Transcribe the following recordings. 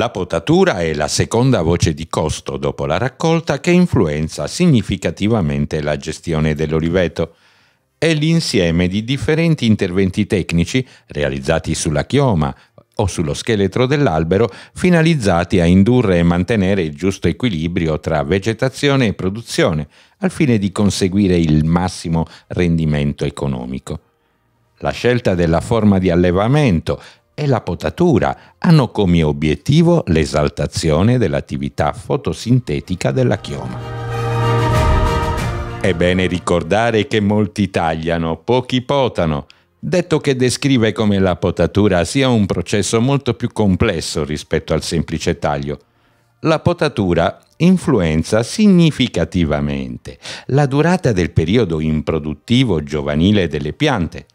La potatura è la seconda voce di costo dopo la raccolta che influenza significativamente la gestione dell'oliveto. È l'insieme di differenti interventi tecnici realizzati sulla chioma o sullo scheletro dell'albero finalizzati a indurre e mantenere il giusto equilibrio tra vegetazione e produzione al fine di conseguire il massimo rendimento economico. La scelta della forma di allevamento e la potatura hanno come obiettivo l'esaltazione dell'attività fotosintetica della chioma. È bene ricordare che molti tagliano, pochi potano, detto che descrive come la potatura sia un processo molto più complesso rispetto al semplice taglio. La potatura influenza significativamente la durata del periodo improduttivo giovanile delle piante,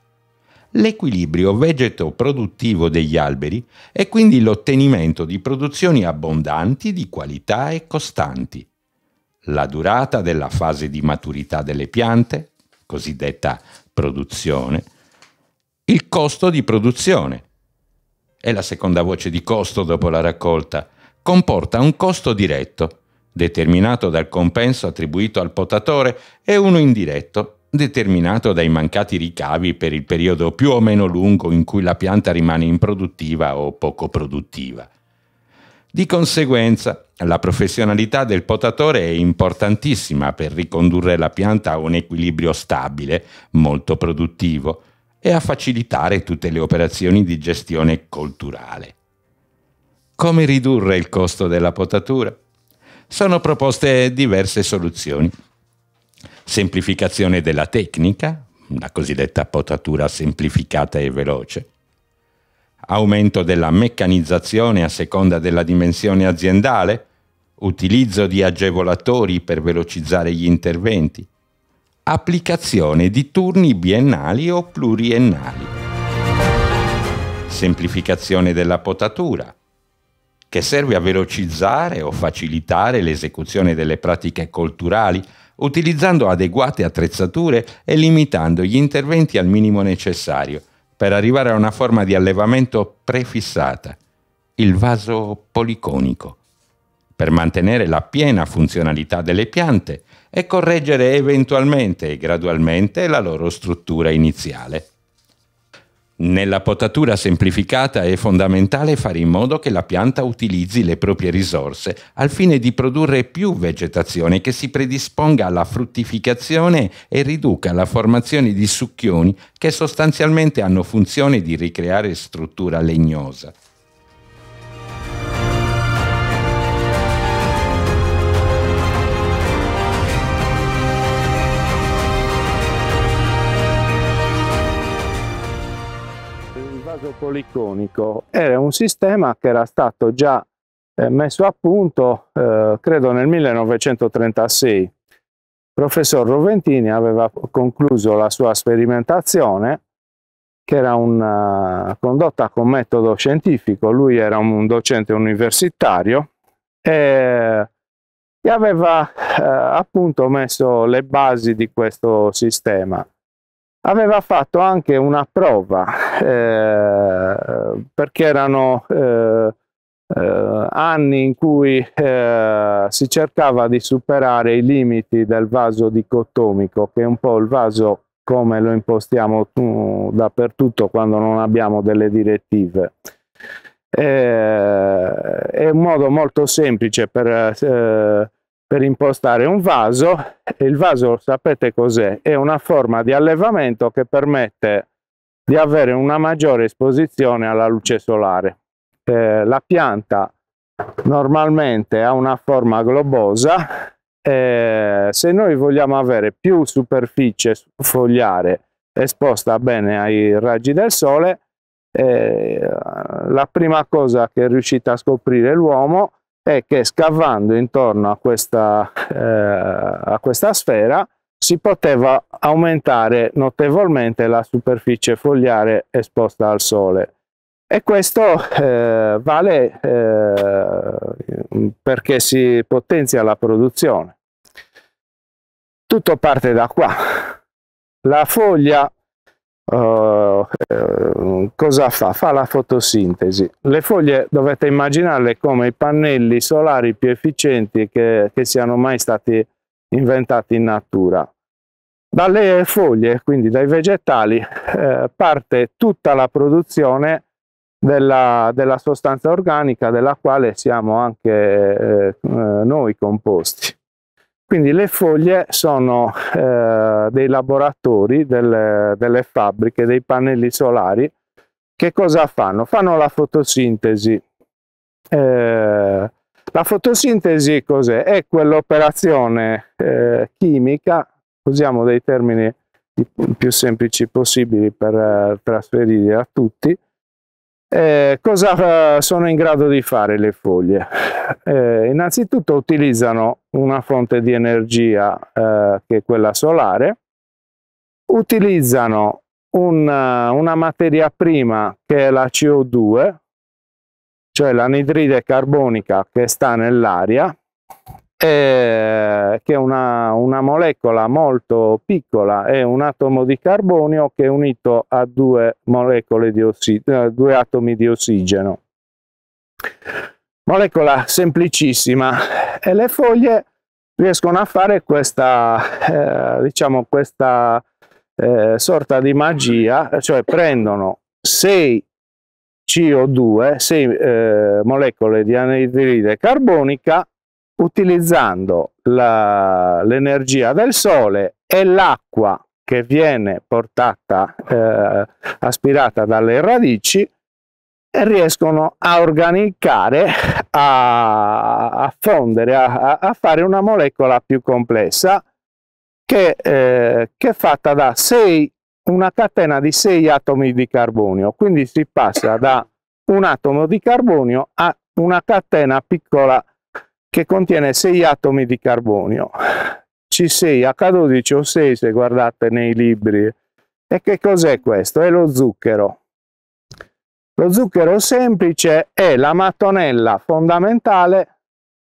l'equilibrio vegeto-produttivo degli alberi e quindi l'ottenimento di produzioni abbondanti, di qualità e costanti. La durata della fase di maturità delle piante, cosiddetta produzione, il costo di produzione, è la seconda voce di costo dopo la raccolta, comporta un costo diretto, determinato dal compenso attribuito al potatore, e uno indiretto, determinato dai mancati ricavi per il periodo più o meno lungo in cui la pianta rimane improduttiva o poco produttiva. Di conseguenza, la professionalità del potatore è importantissima per ricondurre la pianta a un equilibrio stabile, molto produttivo, e a facilitare tutte le operazioni di gestione culturale. Come ridurre il costo della potatura? Sono proposte diverse soluzioni semplificazione della tecnica, la cosiddetta potatura semplificata e veloce, aumento della meccanizzazione a seconda della dimensione aziendale, utilizzo di agevolatori per velocizzare gli interventi, applicazione di turni biennali o pluriennali, semplificazione della potatura, che serve a velocizzare o facilitare l'esecuzione delle pratiche culturali utilizzando adeguate attrezzature e limitando gli interventi al minimo necessario per arrivare a una forma di allevamento prefissata, il vaso policonico, per mantenere la piena funzionalità delle piante e correggere eventualmente e gradualmente la loro struttura iniziale. Nella potatura semplificata è fondamentale fare in modo che la pianta utilizzi le proprie risorse al fine di produrre più vegetazione che si predisponga alla fruttificazione e riduca la formazione di succhioni che sostanzialmente hanno funzione di ricreare struttura legnosa. policonico era un sistema che era stato già eh, messo a punto, eh, credo, nel 1936. Il professor Roventini aveva concluso la sua sperimentazione, che era una, eh, condotta con metodo scientifico, lui era un docente universitario, e e aveva eh, appunto messo le basi di questo sistema aveva fatto anche una prova eh, perché erano eh, eh, anni in cui eh, si cercava di superare i limiti del vaso dicotomico che è un po' il vaso come lo impostiamo tu, mm, dappertutto quando non abbiamo delle direttive. Eh, è un modo molto semplice per eh, per impostare un vaso e il vaso sapete cos'è? È una forma di allevamento che permette di avere una maggiore esposizione alla luce solare. Eh, la pianta normalmente ha una forma globosa eh, se noi vogliamo avere più superficie fogliare esposta bene ai raggi del sole eh, la prima cosa che è riuscita a scoprire l'uomo è che scavando intorno a questa, eh, a questa sfera si poteva aumentare notevolmente la superficie fogliare esposta al sole. E questo eh, vale eh, perché si potenzia la produzione. Tutto parte da qua. La foglia Uh, cosa fa? Fa la fotosintesi. Le foglie dovete immaginarle come i pannelli solari più efficienti che, che siano mai stati inventati in natura. Dalle foglie, quindi dai vegetali, eh, parte tutta la produzione della, della, sostanza organica della quale siamo anche eh, noi composti. Quindi le foglie sono eh, dei laboratori, delle, delle fabbriche, dei pannelli solari. Che cosa fanno? Fanno la fotosintesi. Eh, la fotosintesi cos'è? È quell'operazione eh, chimica, usiamo dei termini più semplici possibili per eh, trasferire a tutti, eh, cosa eh, sono in grado di fare le foglie? Eh, innanzitutto utilizzano una fonte di energia eh, che è quella solare, utilizzano una, eh, una materia prima che è la CO2, cioè l'anidride carbonica che sta nell'aria, eh, che è una, una, molecola molto piccola, è un atomo di carbonio che è unito a due, molecole di ossigeno, eh, due atomi di ossigeno. Molecola semplicissima e le foglie riescono a fare questa, eh, diciamo questa eh, sorta di magia, cioè prendono 6 CO2, 6 molecole di anidride carbonica utilizzando l'energia del sole e l'acqua che viene portata, eh, aspirata dalle radici, riescono a organicare, a, a fondere, a, a, fare una molecola più complessa che, eh, che è fatta da sei, una catena di sei atomi di carbonio. Quindi si passa da un atomo di carbonio a una catena piccola che contiene 6 atomi di carbonio, C6H12 o 6 se guardate nei libri. E che cos'è questo? È lo zucchero. Lo zucchero semplice è la mattonella fondamentale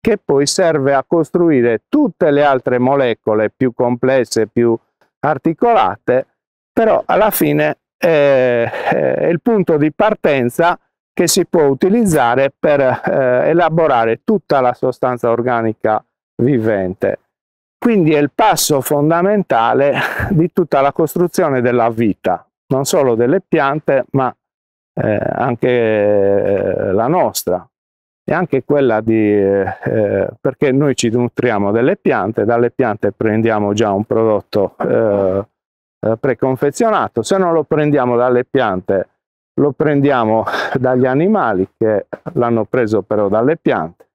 che poi serve a costruire tutte le altre molecole più complesse, più articolate, però alla fine è, è il punto di partenza che si può utilizzare per eh, elaborare tutta la sostanza organica vivente. Quindi è il passo fondamentale di tutta la costruzione della vita, non solo delle piante, ma eh, anche eh, la nostra e anche quella di eh, eh, perché noi ci nutriamo delle piante, dalle piante prendiamo già un prodotto eh, preconfezionato, se non lo prendiamo dalle piante lo prendiamo dagli animali che l'hanno preso però dalle piante.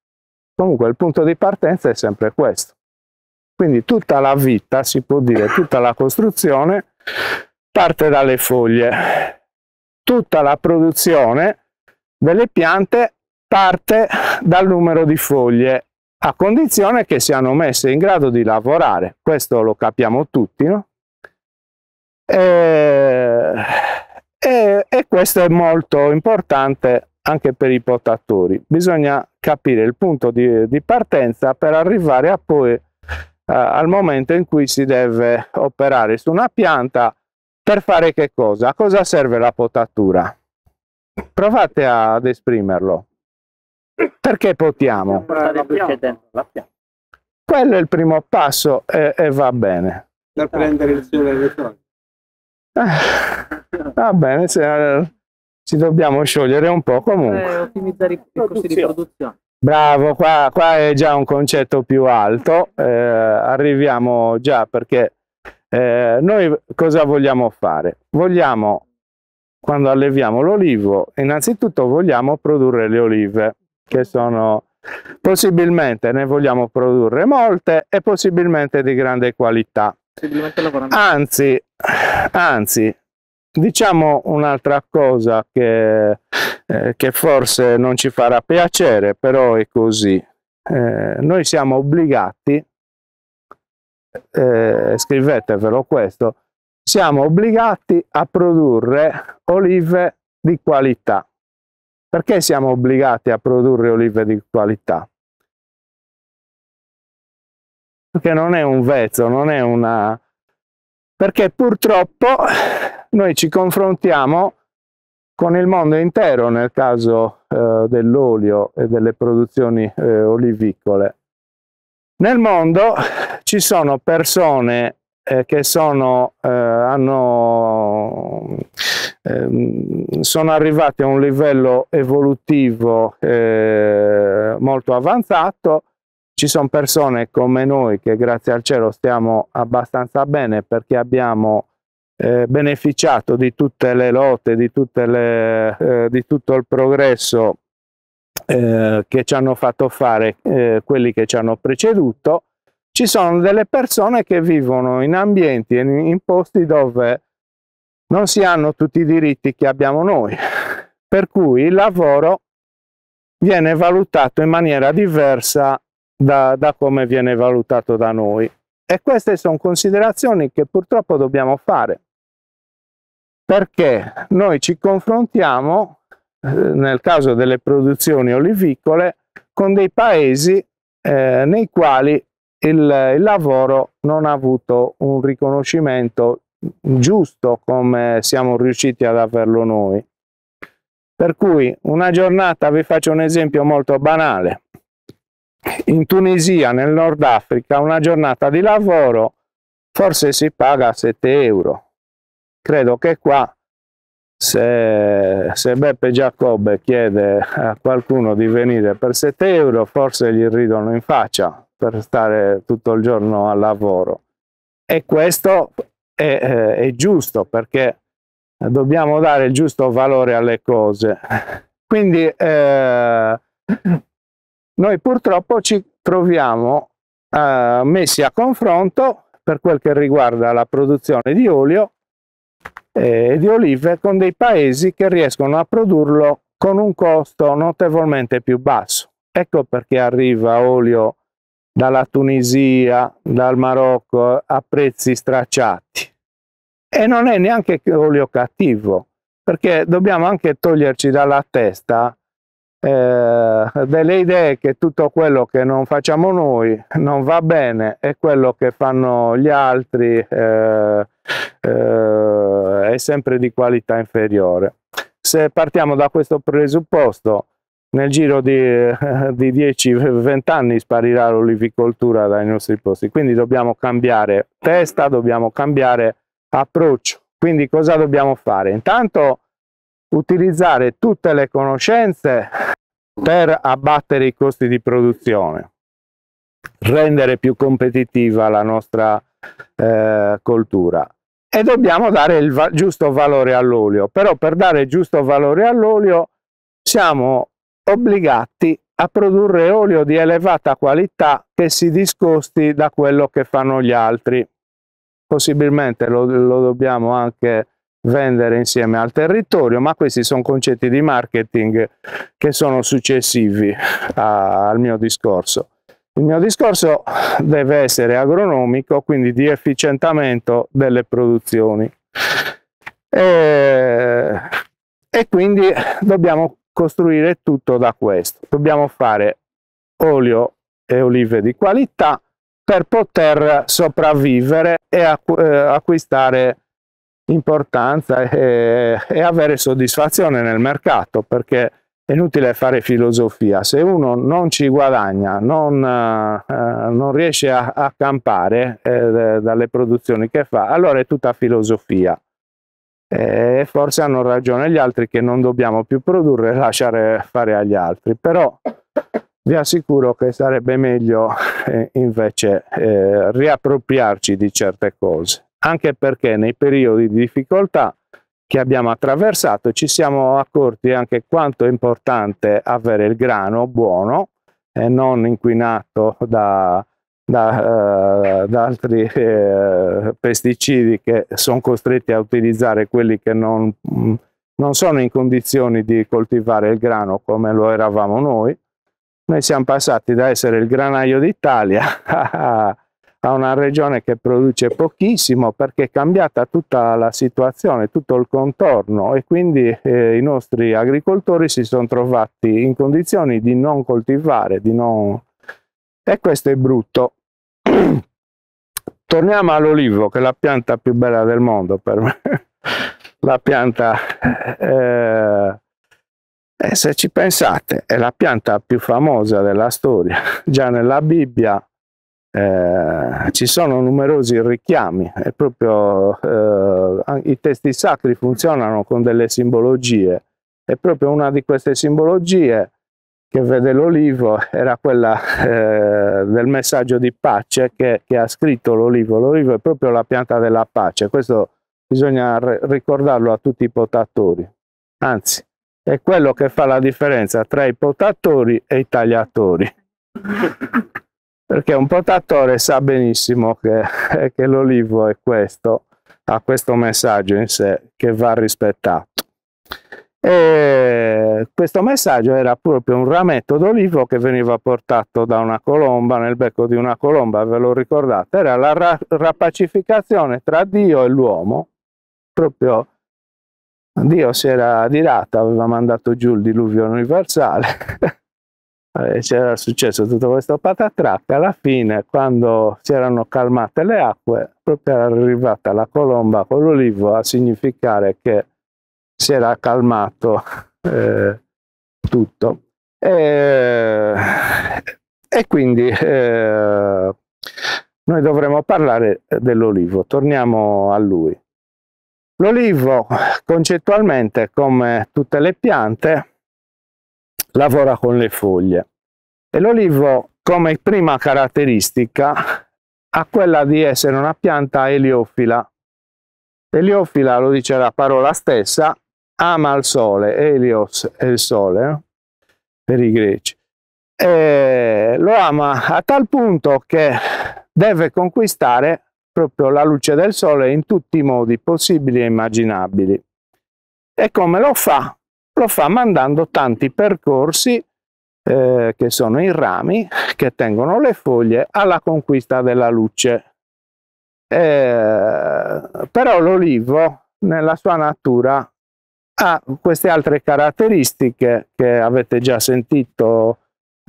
Comunque il punto di partenza è sempre questo. Quindi tutta la vita, si può dire, tutta la costruzione parte dalle foglie. Tutta la produzione delle piante parte dal numero di foglie, a condizione che siano messe in grado di lavorare. Questo lo capiamo tutti, no? E e, e questo è molto importante anche per i potatori. Bisogna capire il punto di, di partenza per arrivare a poi eh, al momento in cui si deve operare su una pianta per fare che cosa? A cosa serve la potatura? Provate a, ad esprimerlo. Perché potiamo? Quello è il primo passo e, e va bene. Per prendere il sole elettronico. Va bene, se, eh, ci dobbiamo sciogliere un po' comunque. Eh, ottimizzare i costi di produzione. Bravo, qua, qua, è già un concetto più alto, eh, arriviamo già perché eh, noi cosa vogliamo fare? Vogliamo, quando alleviamo l'olivo, innanzitutto vogliamo produrre le olive, che sono possibilmente ne vogliamo produrre molte e possibilmente di grande qualità. Anzi, anzi, Diciamo un'altra cosa che, eh, che, forse non ci farà piacere, però è così. Eh, noi siamo obbligati, eh, scrivetevelo questo, siamo obbligati a produrre olive di qualità. Perché siamo obbligati a produrre olive di qualità? Perché non è un vezzo, non è una... Perché purtroppo noi ci confrontiamo con il mondo intero nel caso eh, dell'olio e delle produzioni eh, olivicole. Nel mondo ci sono persone eh, che sono, eh, hanno, ehm, sono arrivate a un livello evolutivo eh, molto avanzato, ci sono persone come noi che grazie al cielo stiamo abbastanza bene perché abbiamo eh, beneficiato di tutte le lotte, di, tutte le, eh, di tutto il progresso eh, che ci hanno fatto fare eh, quelli che ci hanno preceduto, ci sono delle persone che vivono in ambienti e in, in posti dove non si hanno tutti i diritti che abbiamo noi, per cui il lavoro viene valutato in maniera diversa da, da come viene valutato da noi. E queste sono considerazioni che purtroppo dobbiamo fare perché noi ci confrontiamo, eh, nel caso delle produzioni olivicole, con dei paesi eh, nei quali il, il lavoro non ha avuto un riconoscimento giusto come siamo riusciti ad averlo noi. Per cui una giornata, vi faccio un esempio molto banale, in Tunisia, nel Nord Africa, una giornata di lavoro forse si paga 7 euro, credo che qua se, se, Beppe Giacobbe chiede a qualcuno di venire per 7 euro, forse gli ridono in faccia per stare tutto il giorno al lavoro. E questo è, eh, è giusto perché dobbiamo dare il giusto valore alle cose. Quindi eh, noi purtroppo ci troviamo eh, messi a confronto per quel che riguarda la produzione di olio eh, di olive con dei paesi che riescono a produrlo con un costo notevolmente più basso. Ecco perché arriva olio dalla Tunisia, dal Marocco a prezzi stracciati. E non è neanche olio cattivo, perché dobbiamo anche toglierci dalla testa eh, delle idee che tutto quello che non facciamo noi non va bene e quello che fanno gli altri eh, eh, è sempre di qualità inferiore. Se partiamo da questo presupposto, nel giro di, di 10-20 anni sparirà l'olivicoltura dai nostri posti, quindi dobbiamo cambiare testa, dobbiamo cambiare approccio. Quindi cosa dobbiamo fare? Intanto utilizzare tutte le conoscenze per abbattere i costi di produzione, rendere più competitiva la nostra eh, coltura e dobbiamo dare il va giusto valore all'olio. Però per dare il giusto valore all'olio siamo obbligati a produrre olio di elevata qualità che si discosti da quello che fanno gli altri. Possibilmente lo, lo dobbiamo anche vendere insieme al territorio, ma questi sono concetti di marketing che sono successivi a, al mio discorso. Il mio discorso deve essere agronomico, quindi di efficientamento delle produzioni. E, e quindi dobbiamo costruire tutto da questo. Dobbiamo fare olio e olive di qualità per poter sopravvivere e eh, acquistare importanza e, e avere soddisfazione nel mercato perché è inutile fare filosofia, se uno non ci guadagna, non, eh, eh non riesce a, a campare eh, eh, dalle produzioni che fa, allora è tutta filosofia. Eh, e forse hanno ragione gli altri che non dobbiamo più produrre e lasciare fare agli altri, però vi assicuro che sarebbe meglio eh, invece riappropriarci di certe cose, anche perché nei periodi di difficoltà che abbiamo attraversato ci siamo accorti anche quanto è importante avere il grano buono e non inquinato da, da, eh, da altri eh, pesticidi che sono costretti a utilizzare quelli che non, mh, non sono in condizioni di coltivare il grano come lo eravamo noi. Noi siamo passati da essere il granaio d'Italia a a una regione che produce pochissimo perché è cambiata tutta la situazione, tutto il contorno e quindi eh, i nostri agricoltori si sono trovati in condizioni di non coltivare, di non... e questo è brutto. Torniamo all'olivo che è la pianta più bella del mondo per me, la pianta... Eh... E eh, se ci pensate, è la pianta più famosa della storia. Già nella Bibbia eh, ci sono numerosi richiami e proprio eh, i testi sacri funzionano con delle simbologie e proprio una di queste simbologie che vede l'olivo era quella eh, del messaggio di pace che, che ha scritto l'olivo. L'olivo è proprio la pianta della pace, questo bisogna ricordarlo a tutti i potatori, anzi è quello che fa la differenza tra i potatori e i tagliatori. perché un potatore sa benissimo che, che l'olivo è questo, ha questo messaggio in sé che va rispettato. E questo messaggio era proprio un rametto d'olivo che veniva portato da una colomba, nel becco di una colomba, ve lo ricordate? Era la ra rapacificazione tra Dio e l'uomo, proprio Dio si era adirato, aveva mandato giù il diluvio universale Eh, c'era successo tutto questo patatrac alla fine quando si erano calmate le acque proprio era arrivata la colomba con l'olivo a significare che si era calmato eh, tutto e, e quindi eh, noi dovremmo parlare dell'olivo torniamo a lui l'olivo concettualmente come tutte le piante lavora con le foglie. E l'olivo come prima caratteristica ha quella di essere una pianta eliofila. Eliofila, lo dice la parola stessa, ama il sole, Elios è il sole no? per i greci. E lo ama a tal punto che deve conquistare proprio la luce del sole in tutti i modi possibili e immaginabili. E come lo fa? lo fa mandando tanti percorsi eh, che sono i rami che tengono le foglie alla conquista della luce. Eh, però l'olivo nella sua natura ha queste altre caratteristiche che avete già sentito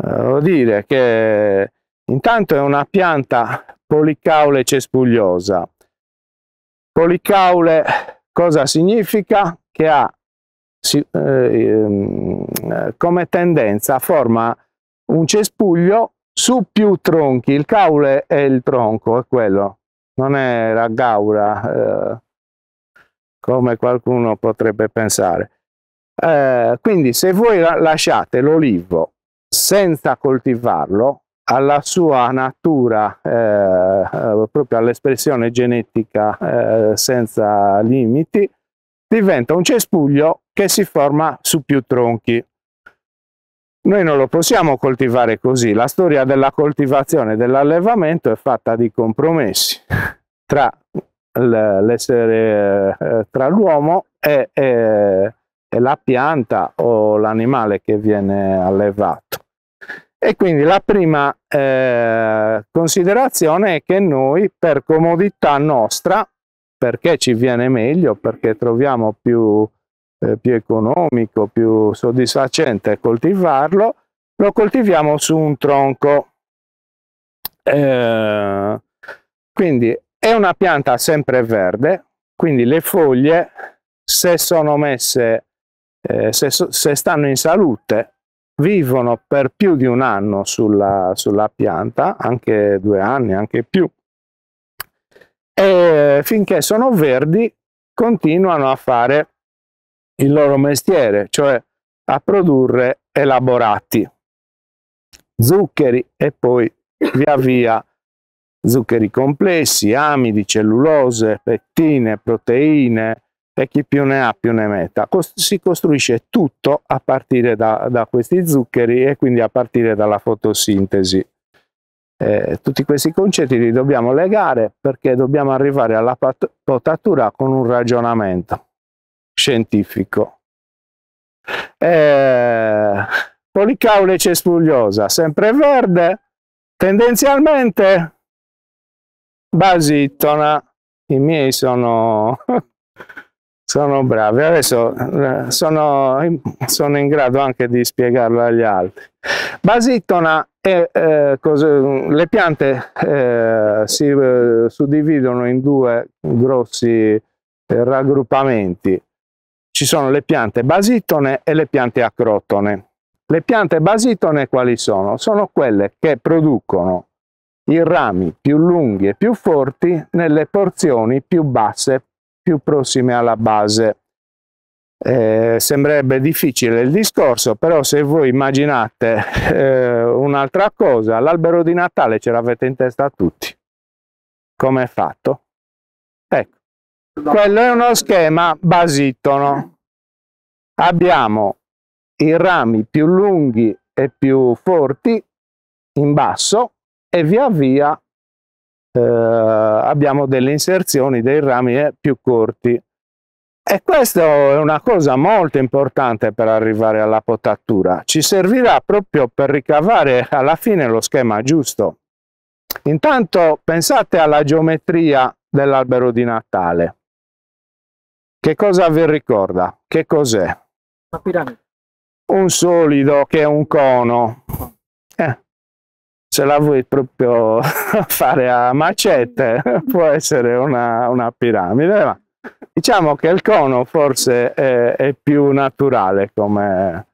eh, dire, che intanto è una pianta policaule cespugliosa. Policaule cosa significa? Che ha si, eh, ehm, eh, come tendenza forma un cespuglio su più tronchi, il caule è il tronco, è quello, non è la gaura eh, come qualcuno potrebbe pensare. Eh, quindi se voi lasciate l'olivo senza coltivarlo alla sua natura, eh, eh proprio all'espressione genetica eh, senza limiti, diventa un cespuglio che si forma su più tronchi. Noi non lo possiamo coltivare così, la storia della coltivazione e dell'allevamento è fatta di compromessi tra l'essere eh, tra l'uomo e, e, e, la pianta o l'animale che viene allevato. E quindi la prima eh, considerazione è che noi per comodità nostra perché ci viene meglio, perché troviamo più, eh, più economico, più soddisfacente coltivarlo, lo coltiviamo su un tronco. Eh, quindi è una pianta sempre verde, quindi le foglie se sono messe, eh, se, se, stanno in salute, vivono per più di un anno sulla, sulla pianta, anche due anni, anche più e finché sono verdi continuano a fare il loro mestiere, cioè a produrre elaborati, zuccheri e poi via via zuccheri complessi, amidi, cellulose, pettine, proteine e chi più ne ha più ne metta. si costruisce tutto a partire da, da questi zuccheri e quindi a partire dalla fotosintesi. Eh, tutti questi concetti li dobbiamo legare perché dobbiamo arrivare alla potatura con un ragionamento scientifico. Eh, policaule cespugliosa, sempre verde, tendenzialmente basitona. I miei sono sono bravi, adesso eh, sono, sono, in grado anche di spiegarlo agli altri. Basitona è, eh, le piante eh, si eh, suddividono in due grossi eh, raggruppamenti. Ci sono le piante basitone e le piante acrotone. Le piante basitone quali sono? Sono quelle che producono i rami più lunghi e più forti nelle porzioni più basse più prossime alla base. Eh, sembrerebbe difficile il discorso, però se voi immaginate eh, un'altra cosa, l'albero di Natale ce l'avete in testa tutti. Come è fatto? Ecco, quello è uno schema basitono. Abbiamo i rami più lunghi e più forti in basso e via via eh, abbiamo delle inserzioni dei rami eh, più corti. E questa è una cosa molto importante per arrivare alla potatura. Ci servirà proprio per ricavare alla fine lo schema giusto. Intanto pensate alla geometria dell'albero di Natale. Che cosa vi ricorda? Che cos'è? Una piramide. Un solido che è un cono se la vuoi proprio fare a macete, può essere una, una piramide, ma diciamo che il cono forse è, è più naturale come...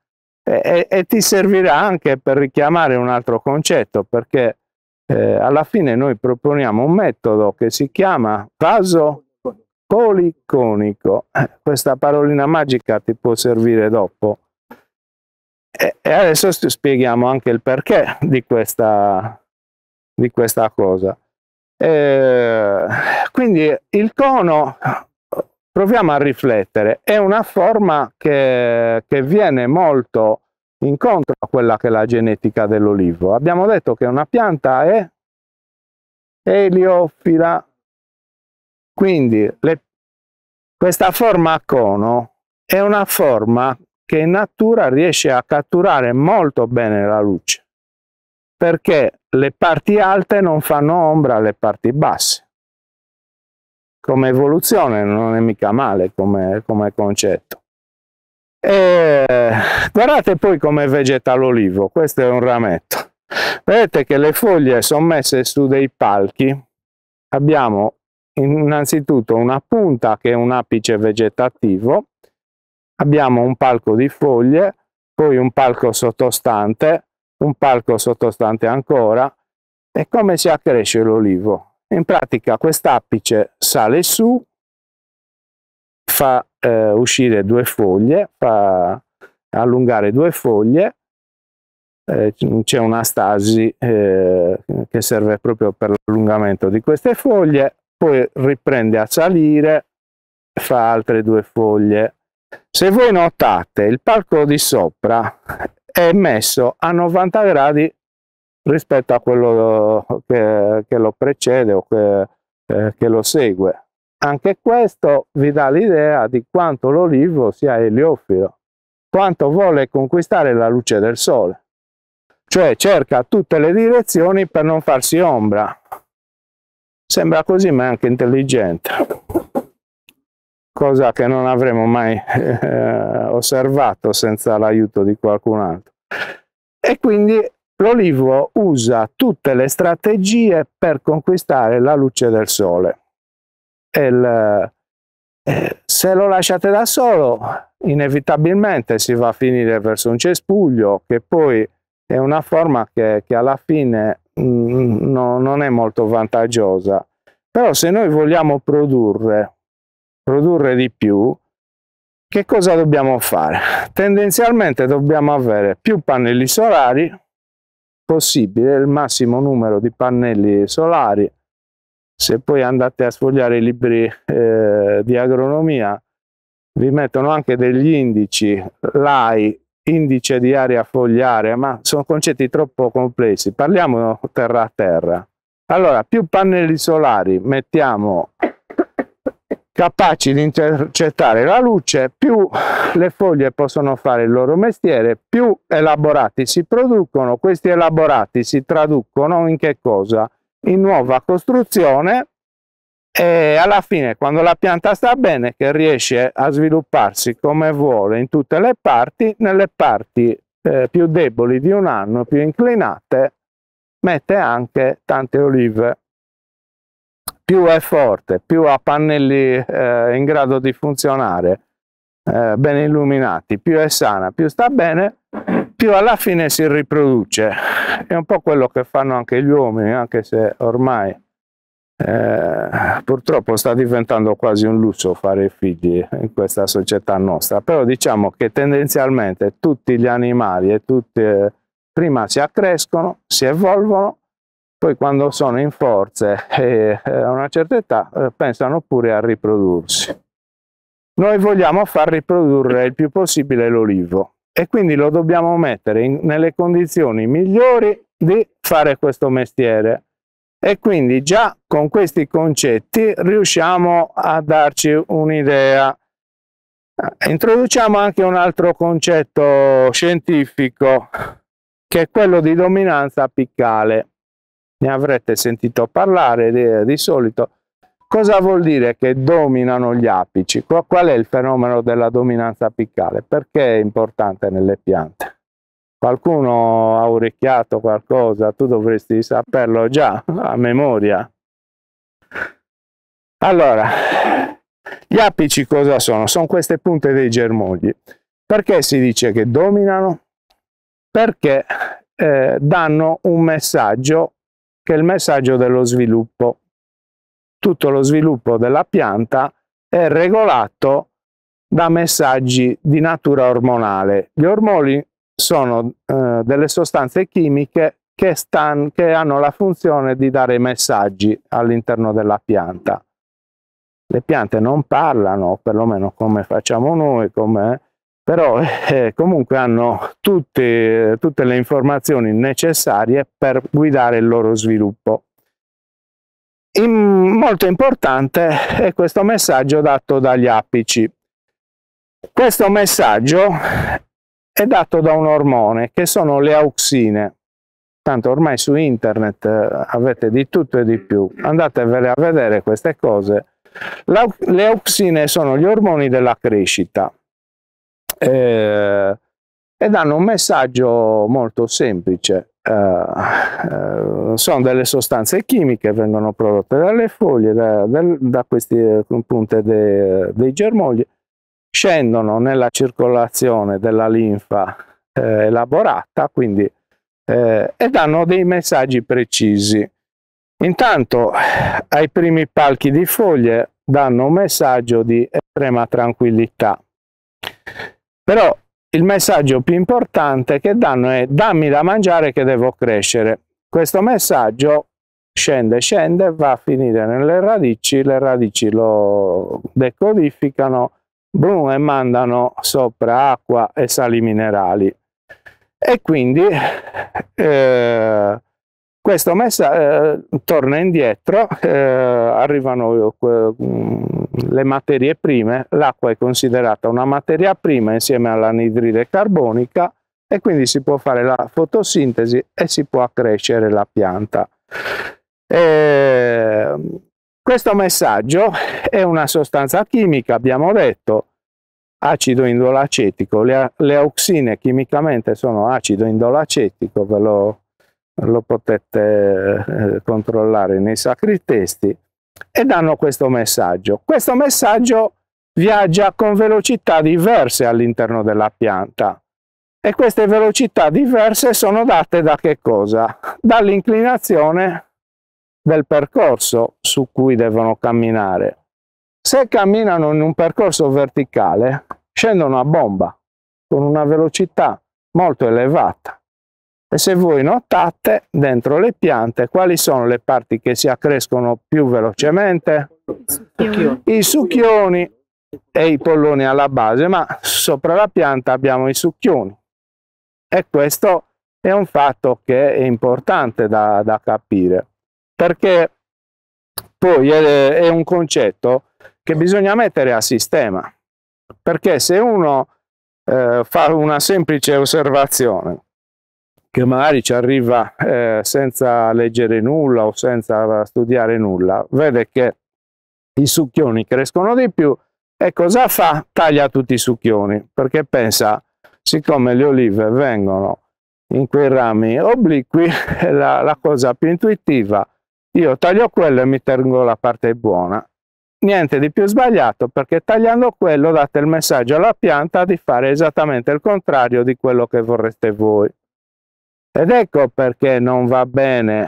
E, e, ti servirà anche per richiamare un altro concetto, perché eh, alla fine noi proponiamo un metodo che si chiama vaso policonico. Eh, questa parolina magica ti può servire dopo e, adesso spieghiamo anche il perché di questa, di questa cosa. Eh, quindi il cono, proviamo a riflettere, è una forma che, che viene molto incontro a quella che è la genetica dell'olivo. Abbiamo detto che una pianta è eliofila, quindi le, questa forma a cono è una forma che in natura riesce a catturare molto bene la luce, perché le parti alte non fanno ombra alle parti basse. Come evoluzione non è mica male come, come concetto. E guardate poi come vegeta l'olivo, questo è un rametto. Vedete che le foglie sono messe su dei palchi. Abbiamo innanzitutto una punta che è un apice vegetativo abbiamo un palco di foglie, poi un palco sottostante, un palco sottostante ancora, e come si accresce l'olivo? In pratica quest'apice sale su, fa eh, uscire due foglie, fa allungare due foglie, eh, c'è una stasi eh, che serve proprio per l'allungamento di queste foglie, poi riprende a salire, fa altre due foglie, se voi notate, il palco di sopra è messo a 90 gradi rispetto a quello che, che lo precede o che, eh, che lo segue. Anche questo vi dà l'idea di quanto l'olivo sia eliofilo, quanto vuole conquistare la luce del sole, cioè cerca tutte le direzioni per non farsi ombra. Sembra così ma è anche intelligente cosa che non avremmo mai eh, osservato senza l'aiuto di qualcun altro. E quindi l'olivo usa tutte le strategie per conquistare la luce del sole. Il, eh, se lo lasciate da solo, inevitabilmente si va a finire verso un cespuglio, che poi è una forma che, che alla fine mh, mm, no, non è molto vantaggiosa. Però se noi vogliamo produrre produrre di più, che cosa dobbiamo fare? Tendenzialmente dobbiamo avere più pannelli solari possibile, il massimo numero di pannelli solari. Se poi andate a sfogliare i libri eh, di agronomia, vi mettono anche degli indici, l'AI, indice di area fogliare, ma sono concetti troppo complessi. Parliamo terra a terra. Allora, più pannelli solari mettiamo capaci di intercettare la luce, più le foglie possono fare il loro mestiere, più elaborati si producono, questi elaborati si traducono in che cosa? In nuova costruzione e alla fine quando la pianta sta bene, che riesce a svilupparsi come vuole in tutte le parti, nelle parti eh, più deboli di un anno, più inclinate, mette anche tante olive più è forte, più ha pannelli eh, in grado di funzionare, eh, ben illuminati, più è sana, più sta bene, più alla fine si riproduce. È un po' quello che fanno anche gli uomini, anche se ormai eh, purtroppo sta diventando quasi un lusso fare figli in questa società nostra, però diciamo che tendenzialmente tutti gli animali e tutte eh, prima si accrescono, si evolvono poi quando sono in forze e a una certa età eh, pensano pure a riprodursi. Noi vogliamo far riprodurre il più possibile l'olivo e quindi lo dobbiamo mettere in, nelle condizioni migliori di fare questo mestiere e quindi già con questi concetti riusciamo a darci un'idea. Introduciamo anche un altro concetto scientifico che è quello di dominanza apicale ne avrete sentito parlare di, di solito. Cosa vuol dire che dominano gli apici? Qual è il fenomeno della dominanza apicale? Perché è importante nelle piante? Qualcuno ha orecchiato qualcosa, tu dovresti saperlo già a memoria. Allora, gli apici cosa sono? Sono queste punte dei germogli. Perché si dice che dominano? Perché eh, danno un messaggio che il messaggio dello sviluppo. Tutto lo sviluppo della pianta è regolato da messaggi di natura ormonale. Gli ormoni sono eh, delle sostanze chimiche che, stan, che hanno la funzione di dare messaggi all'interno della pianta. Le piante non parlano, perlomeno come facciamo noi, come però eh, comunque hanno tutte, tutte le informazioni necessarie per guidare il loro sviluppo. In, molto importante è questo messaggio dato dagli apici. Questo messaggio è dato da un ormone che sono le auxine. Tanto ormai su internet eh, avete di tutto e di più, andatevele a vedere queste cose. Le auxine sono gli ormoni della crescita eh, e danno un messaggio molto semplice. Eh, eh sono delle sostanze chimiche, vengono prodotte dalle foglie, da, da, da queste eh, punte de, dei germogli, scendono nella circolazione della linfa eh, elaborata, quindi, eh, e danno dei messaggi precisi. Intanto ai primi palchi di foglie danno un messaggio di estrema tranquillità. Però il messaggio più importante che danno è dammi da mangiare che devo crescere. Questo messaggio scende, scende, va a finire nelle radici, le radici lo decodificano, brum, e mandano sopra acqua e sali minerali. E quindi eh, questa omessa eh, torna indietro, eh, arrivano eh, le materie prime, l'acqua è considerata una materia prima insieme all'anidride carbonica e quindi si può fare la fotosintesi e si può accrescere la pianta. E eh, questo messaggio è una sostanza chimica, abbiamo detto, acido indolacetico. Le, le auxine chimicamente sono acido indolacetico, ve lo lo potete eh, controllare nei sacri testi, e danno questo messaggio. Questo messaggio viaggia con velocità diverse all'interno della pianta e queste velocità diverse sono date da che cosa? Dall'inclinazione del percorso su cui devono camminare. Se camminano in un percorso verticale, scendono a bomba con una velocità molto elevata e se voi notate dentro le piante quali sono le parti che si accrescono più velocemente? I succhioni e i polloni alla base, ma sopra la pianta abbiamo i succhioni e questo è un fatto che è importante da, da capire perché poi è, è un concetto che bisogna mettere a sistema perché se uno eh, fa una semplice osservazione che magari ci arriva eh, senza leggere nulla o senza studiare nulla, vede che i succhioni crescono di più e cosa fa? Taglia tutti i succhioni perché pensa, siccome le olive vengono in quei rami obliqui, la, la cosa più intuitiva, io taglio quello e mi tengo la parte buona niente di più sbagliato perché tagliando quello date il messaggio alla pianta di fare esattamente il contrario di quello che vorreste voi. Ed ecco perché non va bene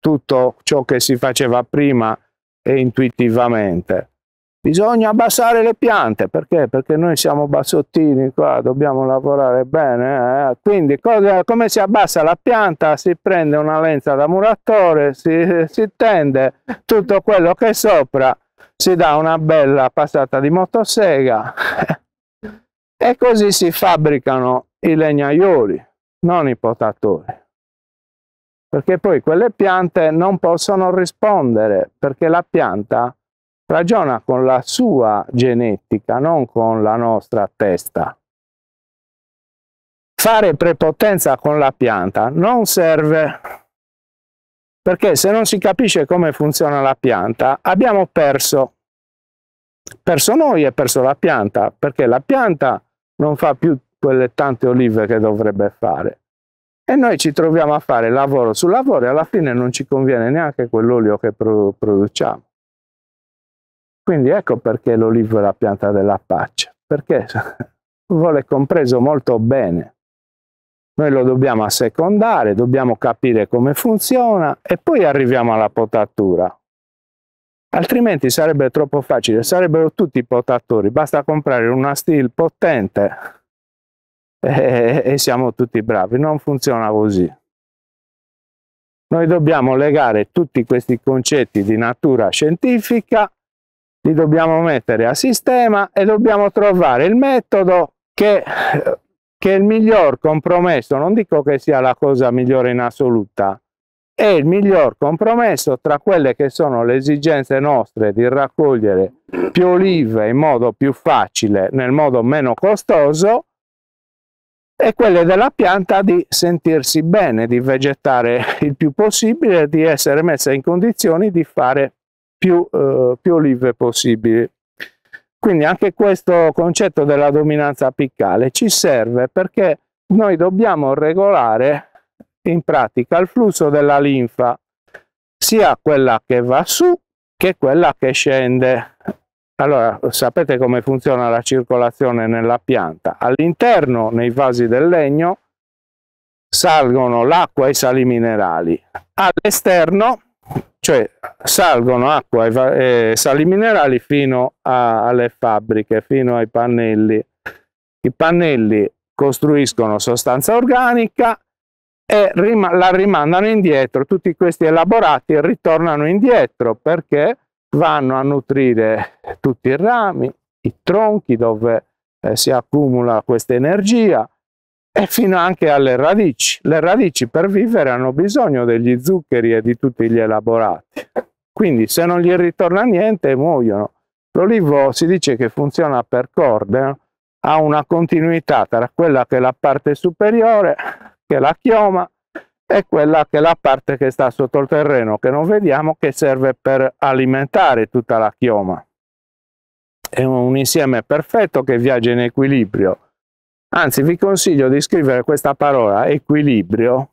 tutto ciò che si faceva prima e intuitivamente. Bisogna abbassare le piante, perché? Perché noi siamo bassottini qua, dobbiamo lavorare bene. Eh? Quindi cosa, come si abbassa la pianta? Si prende una lenza da muratore, si, si tende tutto quello che è sopra, si dà una bella passata di motosega e così si fabbricano i legnaioli non i potatori perché poi quelle piante non possono rispondere perché la pianta ragiona con la sua genetica non con la nostra testa fare prepotenza con la pianta non serve perché se non si capisce come funziona la pianta abbiamo perso perso noi e perso la pianta perché la pianta non fa più quelle tante olive che dovrebbe fare. E noi ci troviamo a fare lavoro su lavoro e alla fine non ci conviene neanche quell'olio che produciamo. Quindi ecco perché l'olivo è la pianta della pace, perché vuole compreso molto bene. Noi lo dobbiamo assecondare, dobbiamo capire come funziona e poi arriviamo alla potatura. Altrimenti sarebbe troppo facile, sarebbero tutti potatori, basta comprare una steel potente e, siamo tutti bravi. Non funziona così. Noi dobbiamo legare tutti questi concetti di natura scientifica, li dobbiamo mettere a sistema e dobbiamo trovare il metodo che, che è il miglior compromesso, non dico che sia la cosa migliore in assoluta, è il miglior compromesso tra quelle che sono le esigenze nostre di raccogliere più olive in modo più facile, nel modo meno costoso, e quelle della pianta di sentirsi bene, di vegetare il più possibile, di essere messa in condizioni di fare più, eh, più olive possibili. Quindi anche questo concetto della dominanza apicale ci serve perché noi dobbiamo regolare in pratica il flusso della linfa, sia quella che va su che quella che scende allora, sapete come funziona la circolazione nella pianta? All'interno, nei vasi del legno, salgono l'acqua e i sali minerali. All'esterno, cioè, salgono acqua e sali minerali fino a, alle fabbriche, fino ai pannelli. I pannelli costruiscono sostanza organica e la rimandano indietro. Tutti questi elaborati ritornano indietro perché vanno a nutrire tutti i rami, i tronchi dove eh, si accumula questa energia e fino anche alle radici. Le radici per vivere hanno bisogno degli zuccheri e di tutti gli elaborati. Quindi se non gli ritorna niente muoiono. L'olivo si dice che funziona per corde, no? ha una continuità tra quella che è la parte superiore, che è la chioma, è quella che è la parte che sta sotto il terreno che non vediamo che serve per alimentare tutta la chioma è un insieme perfetto che viaggia in equilibrio anzi vi consiglio di scrivere questa parola equilibrio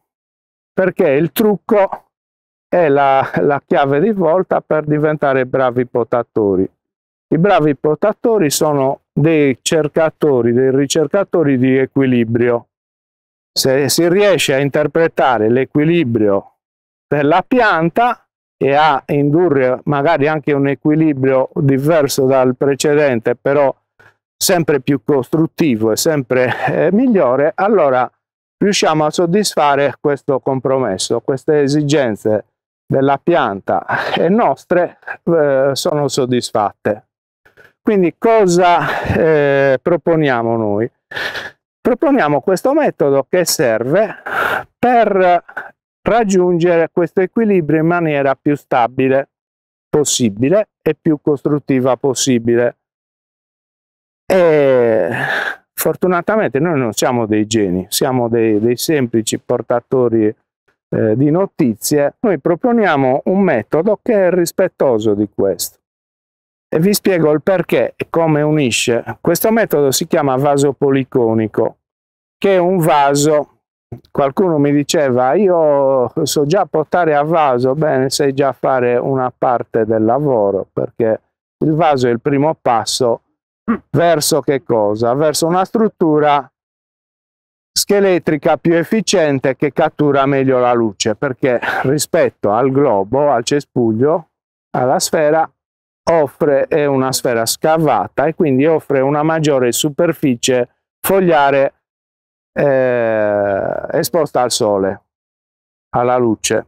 perché il trucco è la, la chiave di volta per diventare bravi potatori i bravi potatori sono dei cercatori dei ricercatori di equilibrio se si riesce a interpretare l'equilibrio della pianta e a indurre magari anche un equilibrio diverso dal precedente, però sempre più costruttivo e sempre eh, migliore, allora riusciamo a soddisfare questo compromesso, queste esigenze della pianta e nostre eh, sono soddisfatte. Quindi cosa eh, proponiamo noi? proponiamo questo metodo che serve per raggiungere questo equilibrio in maniera più stabile possibile e più costruttiva possibile. E fortunatamente noi non siamo dei geni, siamo dei, dei semplici portatori eh, di notizie. Noi proponiamo un metodo che è rispettoso di questo. E vi spiego il perché e come unisce. Questo metodo si chiama vaso policonico che un vaso. Qualcuno mi diceva, io so già portare a vaso, bene, sai già fare una parte del lavoro, perché il vaso è il primo passo verso che cosa? Verso una struttura scheletrica più efficiente che cattura meglio la luce, perché rispetto al globo, al cespuglio, alla sfera, offre è una sfera scavata e quindi offre una maggiore superficie fogliare eh, esposta al sole, alla luce.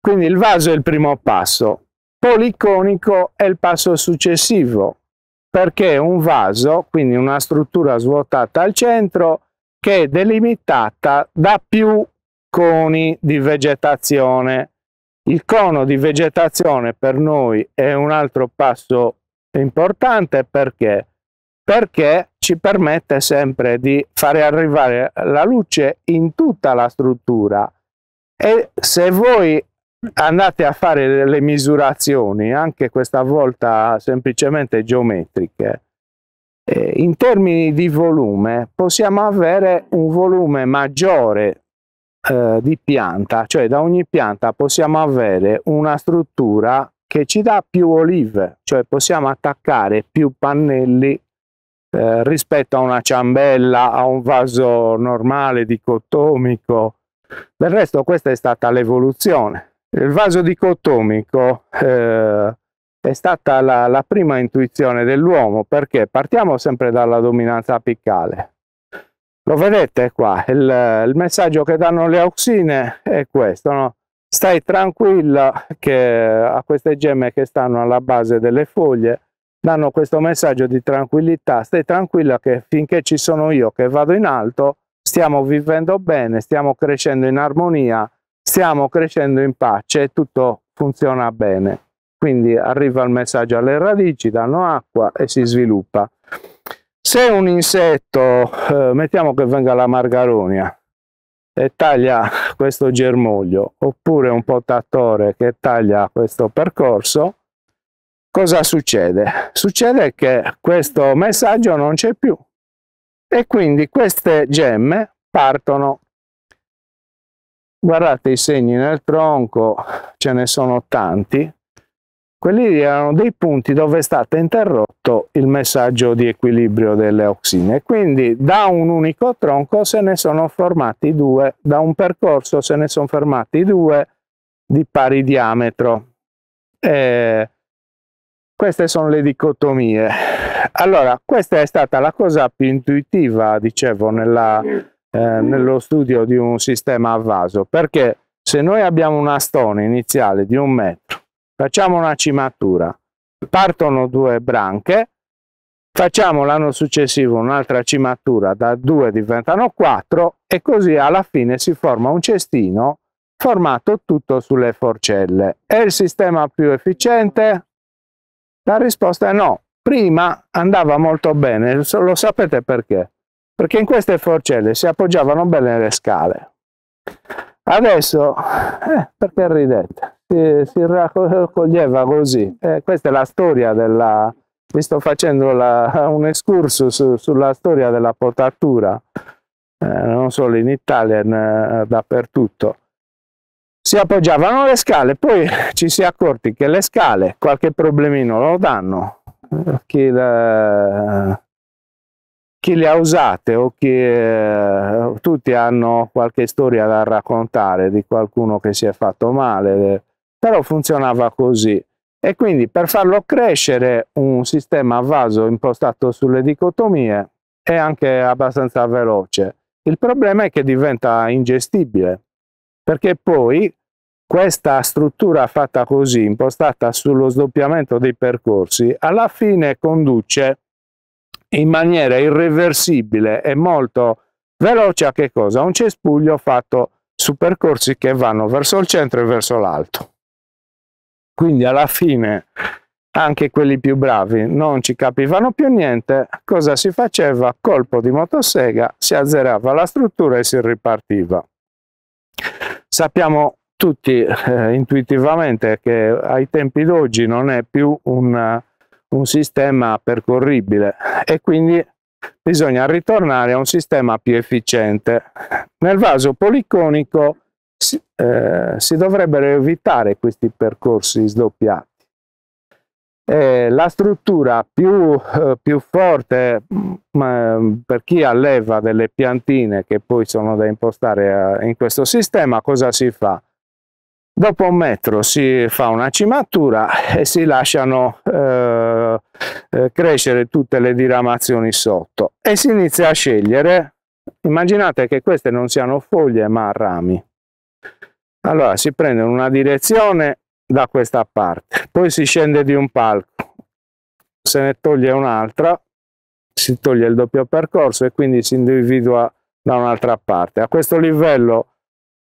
Quindi il vaso è il primo passo, policonico è il passo successivo, perché è un vaso, quindi una struttura svuotata al centro, che è delimitata da più coni di vegetazione. Il cono di vegetazione per noi è un altro passo importante perché perché ci permette sempre di fare arrivare la luce in tutta la struttura e se voi andate a fare le misurazioni anche questa volta semplicemente geometriche eh, in termini di volume possiamo avere un volume maggiore eh, di pianta cioè da ogni pianta possiamo avere una struttura che ci dà più olive cioè possiamo attaccare più pannelli eh, rispetto a una ciambella, a un vaso normale dicotomico. Del resto questa è stata l'evoluzione. Il vaso dicotomico eh, è stata la, la prima intuizione dell'uomo perché partiamo sempre dalla dominanza apicale. Lo vedete qua, il, il, messaggio che danno le auxine è questo, no? stai tranquilla che eh, a queste gemme che stanno alla base delle foglie danno questo messaggio di tranquillità, stai tranquilla che finché ci sono io che vado in alto, stiamo vivendo bene, stiamo crescendo in armonia, stiamo crescendo in pace e tutto funziona bene. Quindi arriva il messaggio alle radici, danno acqua e si sviluppa. Se un insetto, eh, mettiamo che venga la margaronia, e taglia questo germoglio, oppure un potatore che taglia questo percorso, cosa succede? Succede che questo messaggio non c'è più e quindi queste gemme partono. Guardate i segni nel tronco, ce ne sono tanti. Quelli erano dei punti dove è stato interrotto il messaggio di equilibrio delle auxine. Quindi da un unico tronco se ne sono formati due, da un percorso se ne sono formati due di pari diametro. E queste sono le dicotomie. Allora, questa è stata la cosa più intuitiva, dicevo, nella, eh, nello studio di un sistema a vaso, perché se noi abbiamo una stone iniziale di un metro, facciamo una cimatura, partono due branche, facciamo l'anno successivo un'altra cimatura, da due diventano quattro e così alla fine si forma un cestino formato tutto sulle forcelle. È il sistema più efficiente? La risposta è no. Prima andava molto bene, lo sapete perché? Perché in queste forcelle si appoggiavano bene le scale. Adesso, eh, perché ridete? Si, si raccoglieva così. Eh, questa è la storia della... Vi sto facendo la, un escurso su, sulla storia della potatura, eh, non solo in Italia, ma eh, dappertutto si appoggiavano alle scale, poi ci si è accorti che le scale qualche problemino lo danno, chi, le, chi le ha usate o chi, eh, tutti hanno qualche storia da raccontare di qualcuno che si è fatto male, però funzionava così. E quindi per farlo crescere un sistema a vaso impostato sulle dicotomie è anche abbastanza veloce. Il problema è che diventa ingestibile perché poi questa struttura fatta così, impostata sullo sdoppiamento dei percorsi, alla fine conduce in maniera irreversibile e molto veloce a che cosa? Un cespuglio fatto su percorsi che vanno verso il centro e verso l'alto. Quindi alla fine anche quelli più bravi non ci capivano più niente, cosa si faceva? Colpo di motosega, si azzerava la struttura e si ripartiva. Sappiamo tutti eh, intuitivamente che ai tempi d'oggi non è più un, un sistema percorribile e quindi bisogna ritornare a un sistema più efficiente. Nel vaso policonico si, eh, si dovrebbero evitare questi percorsi sdoppiati eh, la struttura più, eh, più forte mh, mm, mm, per chi alleva delle piantine che poi sono da impostare eh, in questo sistema, cosa si fa? Dopo un metro si fa una cimatura e si lasciano eh, eh, crescere tutte le diramazioni sotto e si inizia a scegliere, immaginate che queste non siano foglie ma rami. Allora si prende una direzione da questa parte poi si scende di un palco se ne toglie un'altra si toglie il doppio percorso e quindi si individua da un'altra parte a questo livello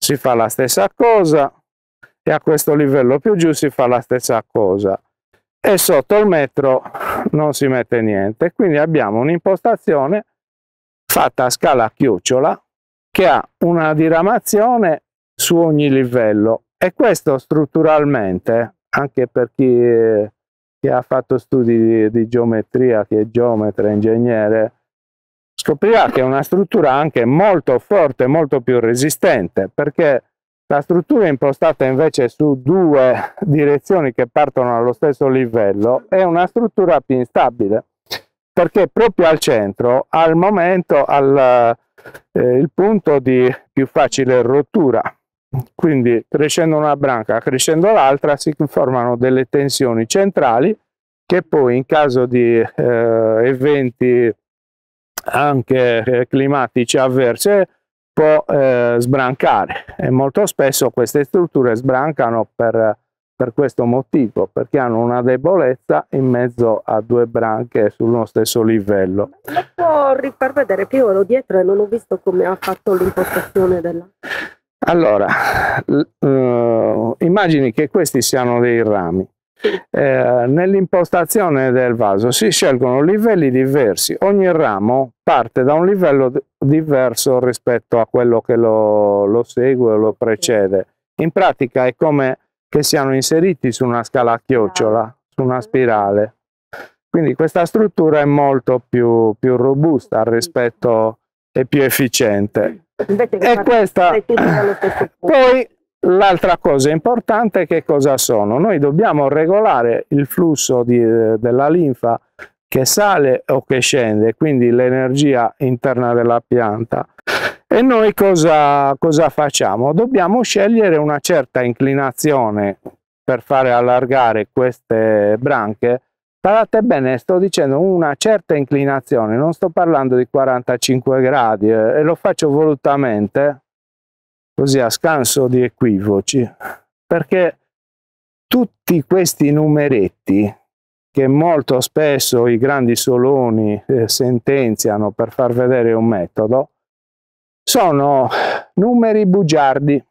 si fa la stessa cosa e a questo livello più giù si fa la stessa cosa e sotto il metro non si mette niente quindi abbiamo un'impostazione fatta a scala chiocciola che ha una diramazione su ogni livello e questo strutturalmente, anche per chi, chi ha fatto studi di, di, geometria, che è geometra, ingegnere, scoprirà che è una struttura anche molto forte, molto più resistente, perché la struttura impostata invece su due direzioni che partono allo stesso livello è una struttura più instabile, perché proprio al centro, al momento, al, eh, il punto di più facile rottura, quindi crescendo una branca, crescendo l'altra, si formano delle tensioni centrali che poi in caso di eh, eventi anche eh, climatici avversi può eh, sbrancare e molto spesso queste strutture sbrancano per, per, questo motivo perché hanno una debolezza in mezzo a due branche sullo stesso livello. Lo può rifar vedere che io ero dietro e non ho visto come ha fatto l'impostazione della... Allora, eh, immagini che questi siano dei rami. Eh, Nell'impostazione del vaso si scelgono livelli diversi, ogni ramo parte da un livello diverso rispetto a quello che lo, lo segue o lo precede. In pratica è come che siano inseriti su una scala a chiocciola, su una spirale. Quindi questa struttura è molto più, più robusta rispetto e più efficiente. Invece e questa... Poi l'altra cosa importante che cosa sono? Noi dobbiamo regolare il flusso di, eh, della linfa che sale o che scende, quindi l'energia interna della pianta. E noi cosa, cosa facciamo? Dobbiamo scegliere una certa inclinazione per fare allargare queste branche Guardate bene, sto dicendo una certa inclinazione, non sto parlando di 45 gradi eh, e lo faccio volutamente, così a scanso di equivoci, perché tutti questi numeretti che molto spesso i grandi soloni eh, sentenziano per far vedere un metodo, sono numeri bugiardi,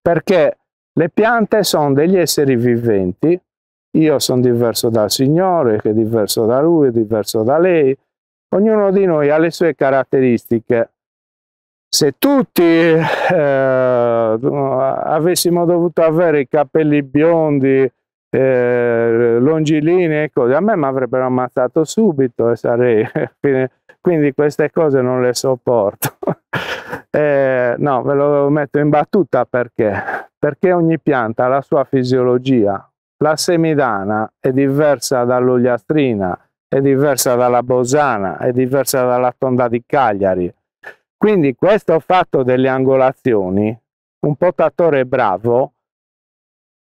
perché le piante sono degli esseri viventi io sono diverso dal Signore, che è diverso da Lui, è diverso da lei. Ognuno di noi ha le sue caratteristiche. Se tutti eh, avessimo dovuto avere i capelli biondi, eh, longilini e cose, a me mi avrebbero ammazzato subito e sarei... Quindi queste cose non le sopporto. Eh, no, ve lo metto in battuta perché? Perché ogni pianta ha la sua fisiologia, la semidana è diversa dall'ugliastrina, è diversa dalla bosana, è diversa dalla tonda di Cagliari. Quindi questo fatto delle angolazioni, un potatore bravo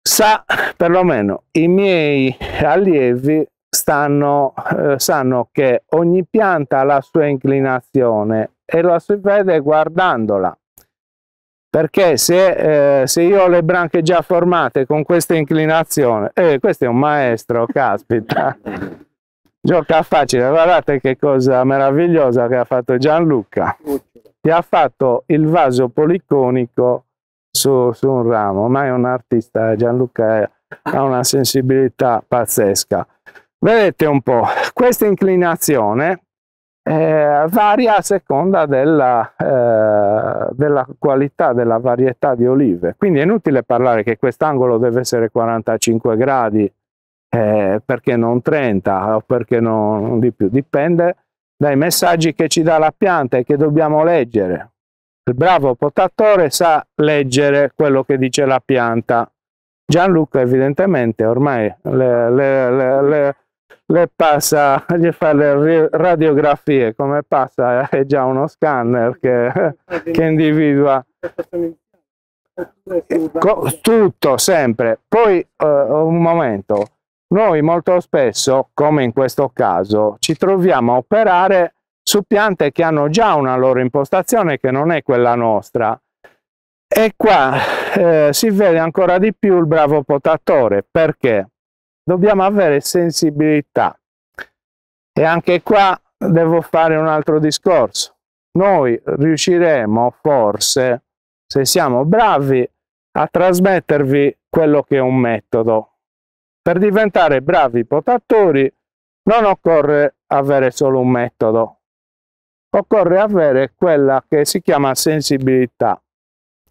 sa, perlomeno i miei allievi stanno, eh, sanno che ogni pianta ha la sua inclinazione e la si vede guardandola perché se, eh, se, io ho le branche già formate con questa inclinazione, eh, questo è un maestro, caspita, gioca facile, guardate che cosa meravigliosa che ha fatto Gianluca, ti ha fatto il vaso policonico su, su un ramo, ma è un artista, eh, Gianluca è, ha una sensibilità pazzesca. Vedete un po', questa inclinazione eh, varia a seconda della, eh, della, qualità, della varietà di olive. Quindi è inutile parlare che quest'angolo deve essere 45 gradi eh, perché non 30 o perché non di più, dipende dai messaggi che ci dà la pianta e che dobbiamo leggere. Il bravo potatore sa leggere quello che dice la pianta. Gianluca evidentemente ormai le, le, le, le passa, gli fa le radiografie, come passa eh, è già uno scanner che, che individua tutto sempre. Poi eh, un momento, noi molto spesso, come in questo caso, ci troviamo a operare su piante che hanno già una loro impostazione che non è quella nostra. E qua eh, si vede ancora di più il bravo potatore, perché? dobbiamo avere sensibilità. E anche qua devo fare un altro discorso. Noi riusciremo forse, se siamo bravi, a trasmettervi quello che è un metodo. Per diventare bravi potatori non occorre avere solo un metodo, occorre avere quella che si chiama sensibilità,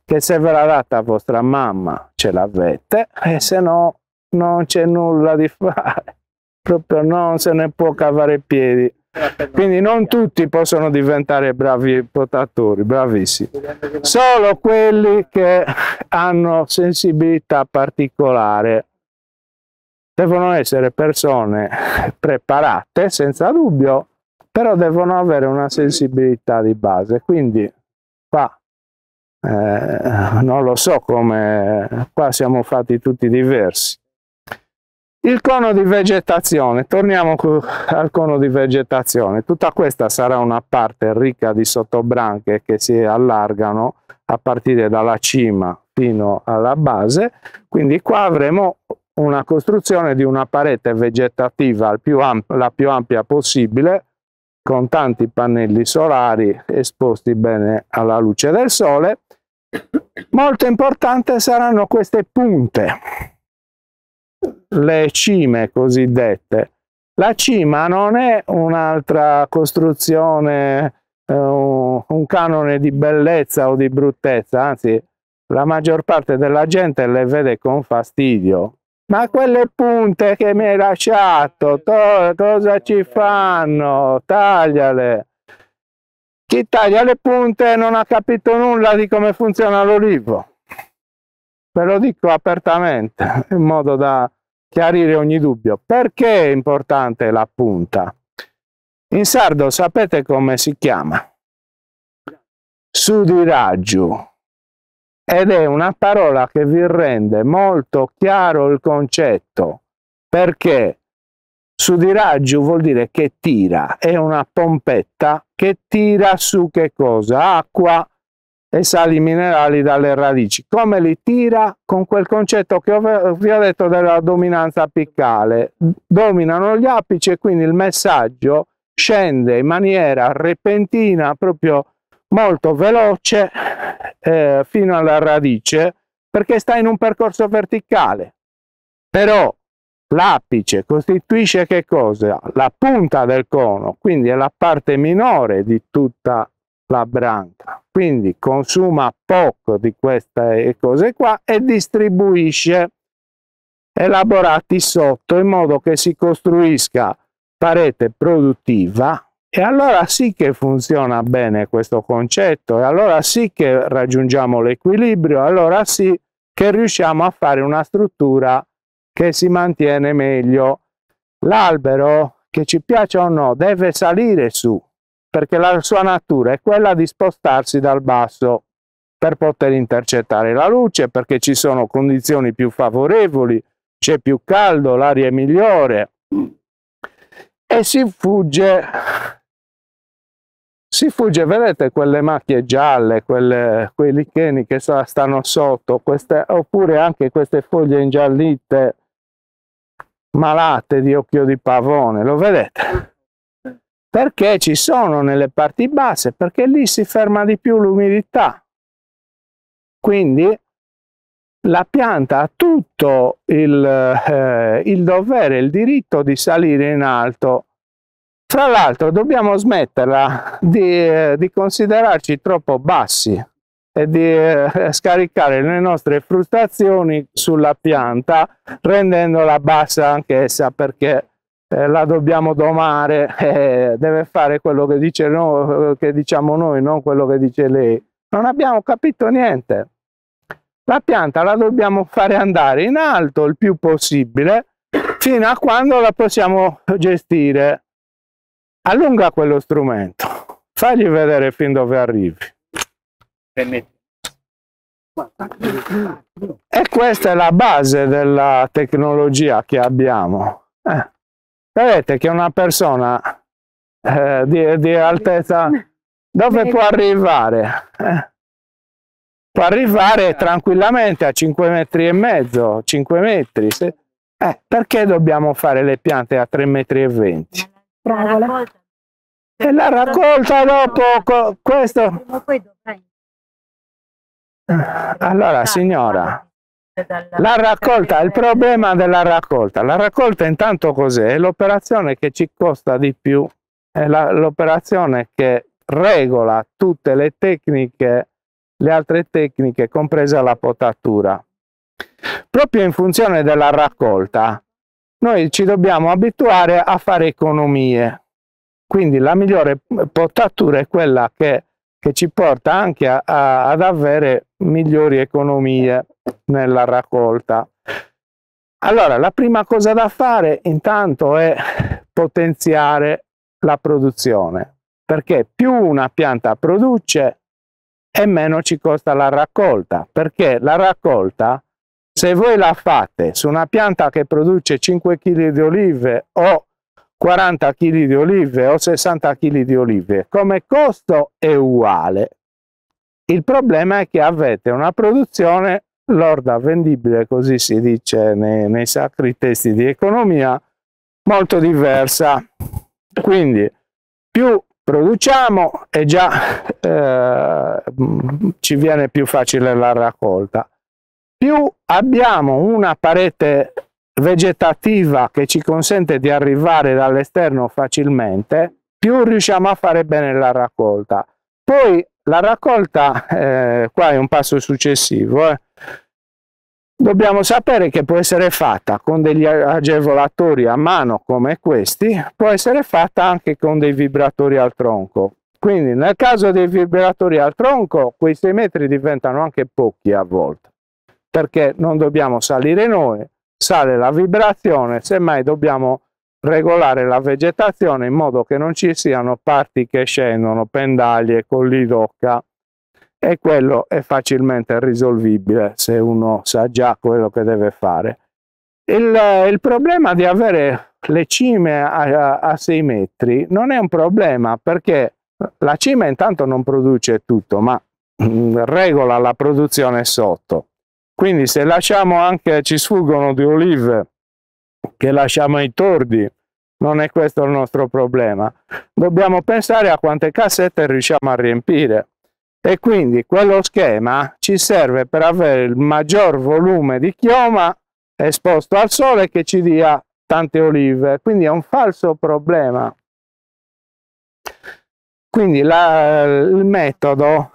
che se ve l'ha data vostra mamma ce l'avete e se no non c'è nulla di fare, proprio non se ne può cavare i piedi. Quindi non tutti possono diventare bravi potatori, bravissimi, solo quelli che hanno sensibilità particolare. Devono essere persone preparate, senza dubbio, però devono avere una sensibilità di base. Quindi qua eh, non lo so come, qua siamo fatti tutti diversi. Il cono di vegetazione, torniamo al cono di vegetazione, tutta questa sarà una parte ricca di sottobranche che si allargano a partire dalla cima fino alla base, quindi qua avremo una costruzione di una parete vegetativa più la più ampia possibile, con tanti pannelli solari esposti bene alla luce del sole. Molto importante saranno queste punte, le cime cosiddette. La cima non è un'altra costruzione, eh, un canone di bellezza o di bruttezza, anzi la maggior parte della gente le vede con fastidio. Ma quelle punte che mi hai lasciato, cosa ci fanno? Tagliale! Chi taglia le punte non ha capito nulla di come funziona l'olivo. Ve lo dico apertamente, in modo da chiarire ogni dubbio. Perché è importante la punta? In sardo sapete come si chiama? Sudiraggio. Ed è una parola che vi rende molto chiaro il concetto, perché sudiraggio vuol dire che tira, è una pompetta che tira su che cosa? Acqua e sali minerali dalle radici. Come li tira? Con quel concetto che vi ho detto della dominanza apicale. Dominano gli apici e quindi il messaggio scende in maniera repentina, proprio molto veloce, eh, fino alla radice, perché sta in un percorso verticale. Però l'apice costituisce che cosa? La punta del cono, quindi è la parte minore di tutta la branca. Quindi consuma poco di queste cose qua e distribuisce elaborati sotto in modo che si costruisca parete produttiva e allora sì che funziona bene questo concetto e allora sì che raggiungiamo l'equilibrio, allora sì che riusciamo a fare una struttura che si mantiene meglio. L'albero, che ci piace o no, deve salire su, perché la sua natura è quella di spostarsi dal basso per poter intercettare la luce, perché ci sono condizioni più favorevoli, c'è più caldo, l'aria è migliore e si fugge, si fugge, vedete quelle macchie gialle, quelle, quei licheni che stanno sotto, queste, oppure anche queste foglie ingiallite malate di occhio di pavone, lo vedete? perché ci sono nelle parti basse, perché lì si ferma di più l'umidità. Quindi la pianta ha tutto il, eh, il dovere, il diritto di salire in alto. Fra l'altro dobbiamo smetterla di, eh, di, considerarci troppo bassi e di eh, scaricare le nostre frustrazioni sulla pianta rendendola bassa anch'essa perché eh, la dobbiamo domare, eh, deve fare quello che, dice no, eh, che diciamo noi, non quello che dice lei. Non abbiamo capito niente. La pianta la dobbiamo fare andare in alto il più possibile fino a quando la possiamo gestire. Allunga quello strumento, fagli vedere fin dove arrivi. E questa è la base della tecnologia che abbiamo. Eh. Vedete che una persona eh, di, di, altezza dove può arrivare? Eh? Può arrivare tranquillamente a 5 metri e mezzo, 5 metri. Se... Eh, perché dobbiamo fare le piante a 3 metri e 20? Bravola. E la raccolta dopo questo. Allora signora, la raccolta, il problema della raccolta. La raccolta intanto cos'è? È l'operazione che ci costa di più, è l'operazione che regola tutte le tecniche, le altre tecniche, compresa la potatura. Proprio in funzione della raccolta, noi ci dobbiamo abituare a fare economie. Quindi la migliore potatura è quella che che ci porta anche a, a, ad avere migliori economie nella raccolta. Allora, la prima cosa da fare intanto è potenziare la produzione, perché più una pianta produce e meno ci costa la raccolta, perché la raccolta, se voi la fate su una pianta che produce 5 kg di olive o 40 kg di olive o 60 kg di olive, come costo è uguale. Il problema è che avete una produzione lorda vendibile, così si dice nei, nei sacri testi di economia, molto diversa. Quindi più produciamo e già eh, ci viene più facile la raccolta. Più abbiamo una parete vegetativa che ci consente di arrivare dall'esterno facilmente, più riusciamo a fare bene la raccolta. Poi la raccolta, eh, qua è un passo successivo, eh. dobbiamo sapere che può essere fatta con degli agevolatori a mano come questi, può essere fatta anche con dei vibratori al tronco. Quindi nel caso dei vibratori al tronco, questi metri diventano anche pochi a volte, perché non dobbiamo salire noi, sale la vibrazione, semmai dobbiamo regolare la vegetazione in modo che non ci siano parti che scendono, pendaglie, colli d'occa e quello è facilmente risolvibile se uno sa già quello che deve fare. Il, il problema di avere le cime a, a 6 metri non è un problema perché la cima intanto non produce tutto ma mm, regola la produzione sotto quindi se lasciamo anche, ci sfuggono di olive che lasciamo ai tordi, non è questo il nostro problema. Dobbiamo pensare a quante cassette riusciamo a riempire. E quindi quello schema ci serve per avere il maggior volume di chioma esposto al sole che ci dia tante olive. Quindi è un falso problema. Quindi la, il metodo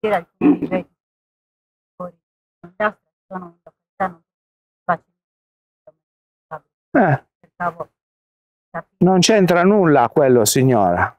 alcuni livelli di industria sono in località non facilmente eh, non c'entra nulla quello signora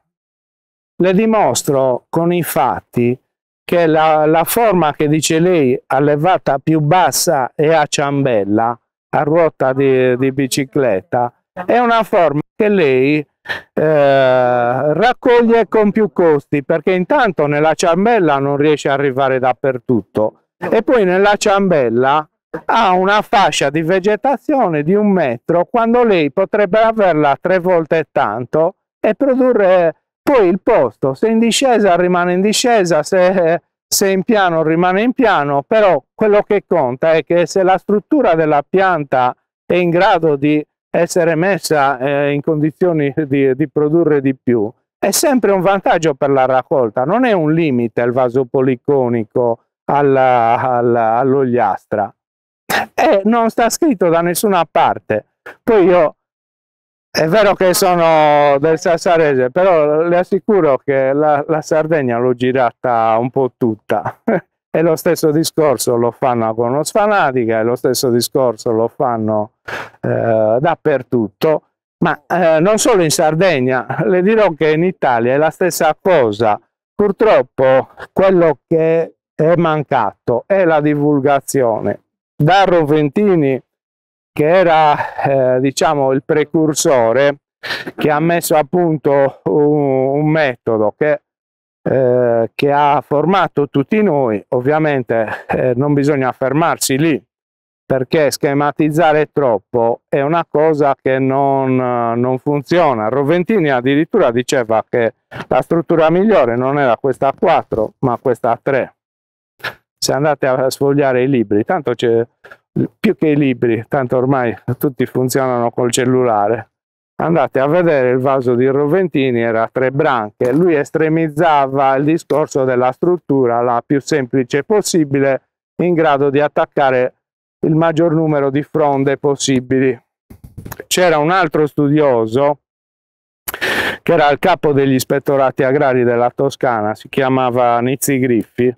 le dimostro con i fatti che la, la forma che dice lei allevata più bassa e a ciambella a ruota di, di bicicletta è una forma che lei eh, raccoglie con più costi perché intanto nella ciambella non riesce ad arrivare dappertutto e poi nella ciambella ha una fascia di vegetazione di un metro quando lei potrebbe averla tre volte tanto e produrre poi il posto se in discesa rimane in discesa se, se in piano rimane in piano però quello che conta è che se la struttura della pianta è in grado di essere messa eh, in condizioni di, di produrre di più è sempre un vantaggio per la raccolta, non è un limite il vaso policonico all'ogliastra. e non sta scritto da nessuna parte. Poi io, è vero che sono del Sassarese, però le assicuro che la, la Sardegna l'ho girata un po' tutta. E lo stesso discorso lo fanno con lo Sfanatica e lo stesso discorso lo fanno eh, dappertutto, ma eh, non solo in Sardegna, le dirò che in Italia è la stessa cosa. Purtroppo quello che è mancato è la divulgazione. Da Roventini, che era eh, diciamo il precursore, che ha messo a punto un, un metodo che eh, che ha formato tutti noi. Ovviamente eh, non bisogna fermarsi lì perché schematizzare troppo è una cosa che non, eh, non, funziona. Roventini addirittura diceva che la struttura migliore non era questa a 4 ma questa a 3. Se andate a sfogliare i libri, tanto c'è più che i libri, tanto ormai tutti funzionano col cellulare, andate a vedere il vaso di Roventini era a tre branche lui estremizzava il discorso della struttura la più semplice possibile in grado di attaccare il maggior numero di fronde possibili c'era un altro studioso che era il capo degli ispettorati agrari della Toscana si chiamava Nizzi Griffi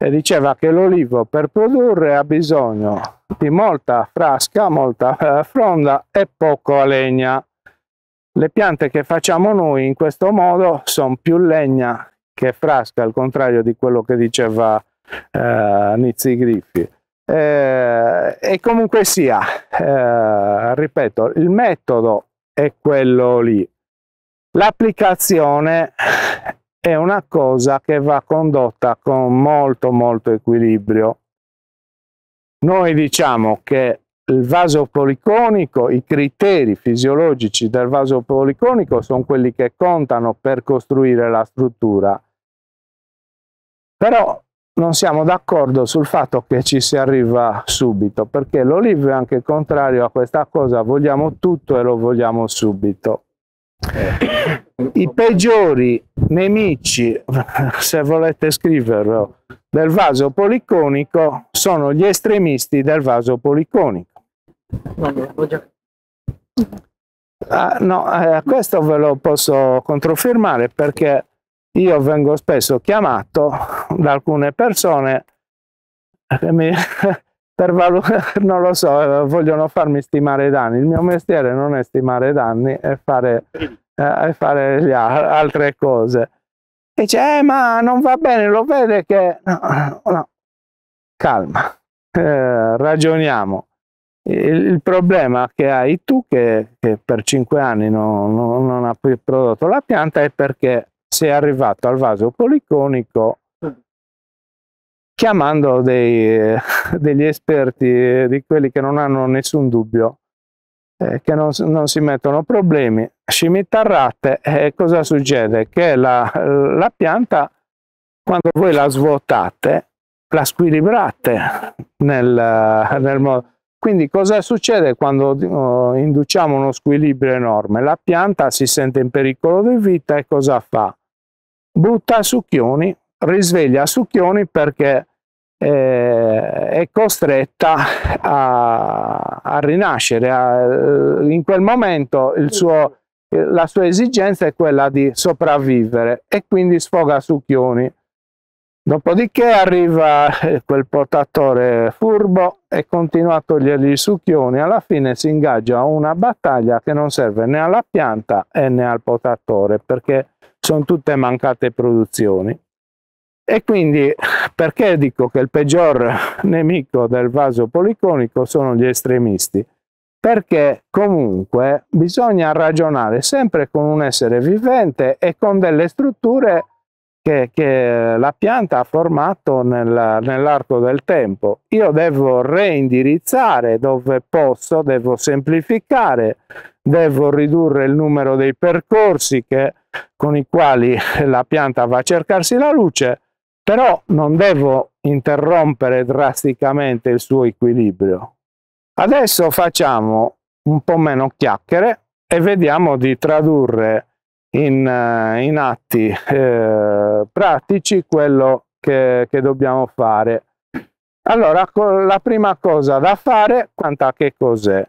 e diceva che l'olivo per produrre ha bisogno di molta frasca, molta eh, fronda e poco legna. Le piante che facciamo noi in questo modo sono più legna che frasca, al contrario di quello che diceva eh, Nizzi Griffi. Eh, e comunque sia, eh, ripeto, il metodo è quello lì. L'applicazione è una cosa che va condotta con molto molto equilibrio. Noi diciamo che il vaso policonico, i criteri fisiologici del vaso policonico sono quelli che contano per costruire la struttura. Però non siamo d'accordo sul fatto che ci si arriva subito, perché l'olivo è anche contrario a questa cosa, vogliamo tutto e lo vogliamo subito. I peggiori nemici, se volete scriverlo, del vaso policonico sono gli estremisti del vaso policonico. Ah, no, eh, questo ve lo posso controfirmare perché io vengo spesso chiamato da alcune persone che mi, per valutare, non lo so, eh, vogliono farmi stimare i danni. Il mio mestiere non è stimare i danni, è fare, eh, fare le altre cose. E dice, eh, ma non va bene, lo vede che... No, no, calma, eh, ragioniamo il problema che hai tu, che, che per cinque anni non, non, non ha più prodotto la pianta, è perché sei arrivato al vaso policonico chiamando dei, eh, degli esperti, eh, di quelli che non hanno nessun dubbio, eh, che non, non, si mettono problemi, scimitarrate e eh, cosa succede? Che la, la, pianta, quando voi la svuotate, la squilibrate nel, nel modo quindi cosa succede quando eh, induciamo uno squilibrio enorme? La pianta si sente in pericolo di vita e cosa fa? Butta succhioni, risveglia succhioni perché eh, è costretta a, a rinascere. A, eh, in quel momento suo, la sua esigenza è quella di sopravvivere e quindi sfoga succhioni Dopodiché arriva eh, quel portatore furbo e continua a togliergli i succhioni. Alla fine si ingaggia una battaglia che non serve né alla pianta né al portatore perché sono tutte mancate produzioni. E quindi perché dico che il peggior nemico del vaso policonico sono gli estremisti? Perché comunque bisogna ragionare sempre con un essere vivente e con delle strutture che, che la pianta ha formato nella, nell'arco del tempo. Io devo reindirizzare dove posso, devo semplificare, devo ridurre il numero dei percorsi che, con i quali la pianta va a cercarsi la luce, però non devo interrompere drasticamente il suo equilibrio. Adesso facciamo un po' meno chiacchiere e vediamo di tradurre in, eh, in atti eh, pratici quello che, che dobbiamo fare. Allora, la prima cosa da fare, quanta che cos'è?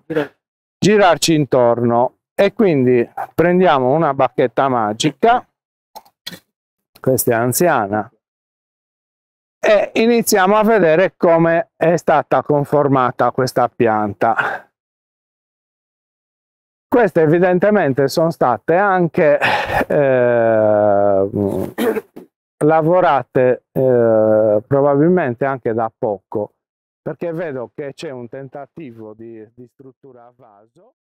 Girarci intorno e quindi prendiamo una bacchetta magica, questa è anziana, e iniziamo a vedere come è stata conformata questa pianta. Queste evidentemente sono state anche eh, lavorate eh, probabilmente anche da poco perché vedo che c'è un tentativo di, di struttura a vaso